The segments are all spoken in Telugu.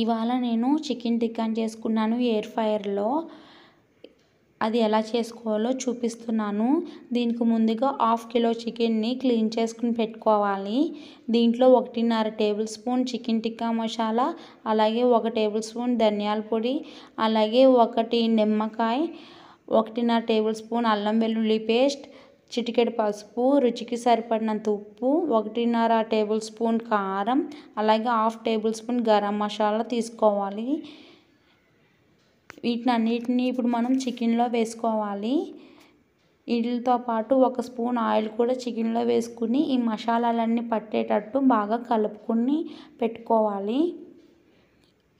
ఇవాళ నేను చికెన్ టిక్కాని చేసుకున్నాను ఎయిర్ ఫ్రైయర్లో అది ఎలా చేసుకోవాలో చూపిస్తున్నాను దీనికి ముందుగా హాఫ్ కిలో చికెన్ని క్లీన్ చేసుకుని పెట్టుకోవాలి దీంట్లో ఒకటిన్నర tablespoon chicken tikka masala అలాగే ఒక టేబుల్ స్పూన్ ధనియాల పొడి అలాగే ఒకటి నిమ్మకాయ ఒకటిన్నర టేబుల్ స్పూన్ అల్లం వెల్లుల్లి పేస్ట్ చిటికెడు పసుపు రుచికి సరిపడినంత ఉప్పు ఒకటిన్నర టేబుల్ స్పూన్ కారం అలాగే half tablespoon garam masala తీసుకోవాలి వీటిని అన్నిటిని ఇప్పుడు మనం చికెన్లో వేసుకోవాలి వీటితో పాటు ఒక స్పూన్ ఆయిల్ కూడా చికెన్లో వేసుకుని ఈ మసాలాలన్నీ పట్టేటట్టు బాగా కలుపుకుని పెట్టుకోవాలి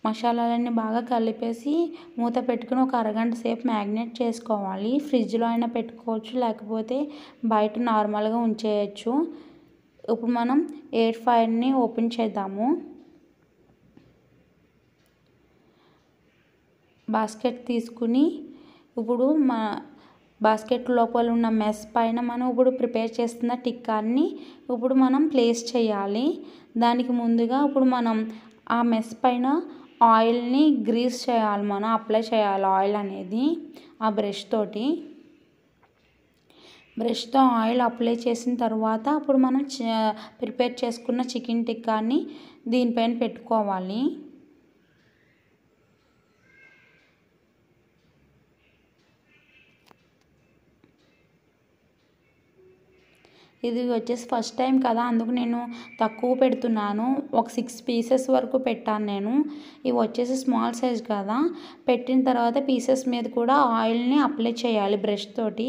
మసాలాలన్నీ బాగా కలిపేసి మూత పెట్టుకుని ఒక అరగంట సేపు మ్యాగ్నేట్ చేసుకోవాలి ఫ్రిడ్జ్లో అయినా పెట్టుకోవచ్చు లేకపోతే బయట నార్మల్గా ఉంచేయచ్చు ఇప్పుడు మనం ఎయిర్ ఫైర్ని ఓపెన్ చేద్దాము బాస్కెట్ తీసుకుని ఇప్పుడు మా బాస్కెట్ లోపల ఉన్న మెస్ పైన మనం ఇప్పుడు ప్రిపేర్ చేస్తున్న టిక్కాన్ని ఇప్పుడు మనం ప్లేస్ చేయాలి దానికి ముందుగా ఇప్పుడు మనం ఆ మెస్ పైన ఆయిల్ని గ్రీస్ చేయాలి మనం అప్లై చేయాలి ఆయిల్ అనేది ఆ బ్రష్ తోటి బ్రష్తో ఆయిల్ అప్లై చేసిన తర్వాత అప్పుడు మనం ప్రిపేర్ చేసుకున్న చికెన్ టిక్కాని దీనిపైన పెట్టుకోవాలి ఇది వచ్చేసి ఫస్ట్ టైం కదా అందుకు నేను తక్కువ పెడుతున్నాను ఒక సిక్స్ పీసెస్ వరకు పెట్టాను నేను ఇవి వచ్చేసి స్మాల్ సైజ్ కదా పెట్టిన తర్వాత పీసెస్ మీద కూడా ఆయిల్ని అప్లై చేయాలి బ్రష్ తోటి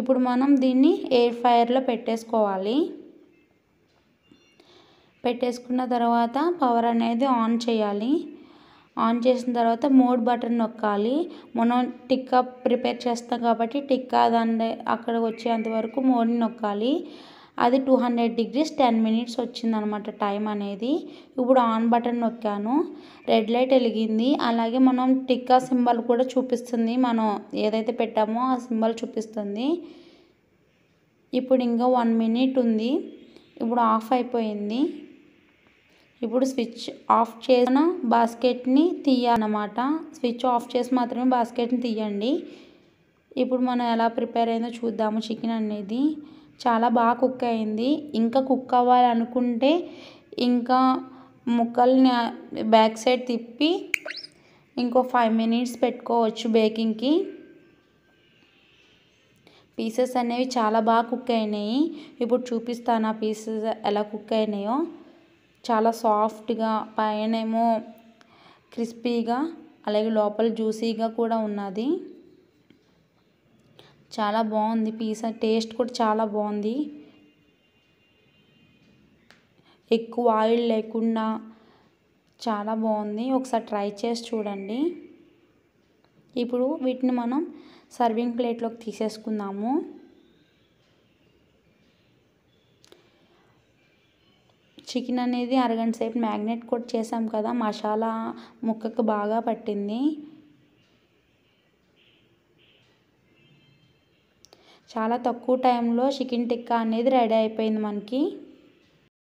ఇప్పుడు మనం దీన్ని ఎయిర్ ఫ్రైయర్లో పెట్టేసుకోవాలి పెట్టేసుకున్న తర్వాత పవర్ అనేది ఆన్ చేయాలి ఆన్ చేసిన తర్వాత మోడ్ బటన్ నొక్కాలి మనం టిక్కా ప్రిపేర్ చేస్తాం కాబట్టి టిక్కా దాని అక్కడ వచ్చేంత వరకు మోడ్ని నొక్కాలి అది two hundred degrees ten minutes వచ్చిందనమాట టైం అనేది ఇప్పుడు ఆన్ బటన్ నొక్కాను రెడ్ లైట్ వెలిగింది అలాగే మనం టిక్కా సింబల్ కూడా చూపిస్తుంది మనం ఏదైతే పెట్టామో ఆ సింబల్ చూపిస్తుంది ఇప్పుడు ఇంకా వన్ మినిట్ ఉంది ఇప్పుడు ఆఫ్ అయిపోయింది ఇప్పుడు స్విచ్ ఆఫ్ చేసిన బాస్కెట్ని తీయాలన్నమాట స్విచ్ ఆఫ్ చేసి మాత్రమే బాస్కెట్ని తీయండి ఇప్పుడు మనం ఎలా ప్రిపేర్ అయిందో చూద్దాము చికెన్ అనేది చాలా బాగా కుక్ అయింది ఇంకా కుక్ అవ్వాలనుకుంటే ఇంకా ముక్కల్ని బ్యాక్ సైడ్ తిప్పి ఇంకో ఫైవ్ మినిట్స్ పెట్టుకోవచ్చు బేకింగ్కి పీసెస్ అనేవి చాలా బాగా కుక్ అయినాయి ఇప్పుడు చూపిస్తాను ఆ పీసెస్ ఎలా కుక్ అయినాయో చాలా సాఫ్ట్గా పైనేమో క్రిస్పీగా అలాగే లోపల జ్యూసీగా కూడా ఉన్నది చాలా బాగుంది పిజ్జా టేస్ట్ కూడా చాలా బాగుంది ఎక్కువ ఆయిల్ లేకుండా చాలా బాగుంది ఒకసారి ట్రై చేసి చూడండి ఇప్పుడు వీటిని మనం సర్వింగ్ ప్లేట్లోకి తీసేసుకుందాము చికెన్ అనేది అరగంట సేపు మ్యాగ్నెట్ కూడా చేసాం కదా మసాలా ముక్కకు బాగా పట్టింది చాలా తక్కువ టైంలో చికెన్ టిక్కా అనేది రెడీ అయిపోయింది మనకి